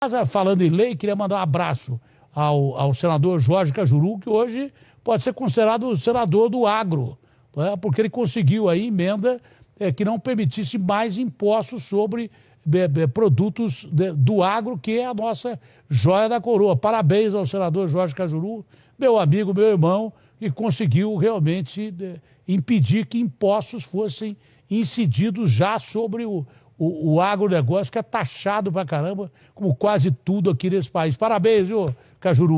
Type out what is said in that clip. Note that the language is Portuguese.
casa, falando em lei, queria mandar um abraço ao, ao senador Jorge Cajuru, que hoje pode ser considerado o senador do agro, né? porque ele conseguiu aí emenda é, que não permitisse mais impostos sobre é, é, produtos de, do agro, que é a nossa joia da coroa. Parabéns ao senador Jorge Cajuru, meu amigo, meu irmão, que conseguiu realmente é, impedir que impostos fossem incididos já sobre o, o, o agronegócio que é taxado pra caramba, como quase tudo aqui nesse país. Parabéns, viu, Cajuru?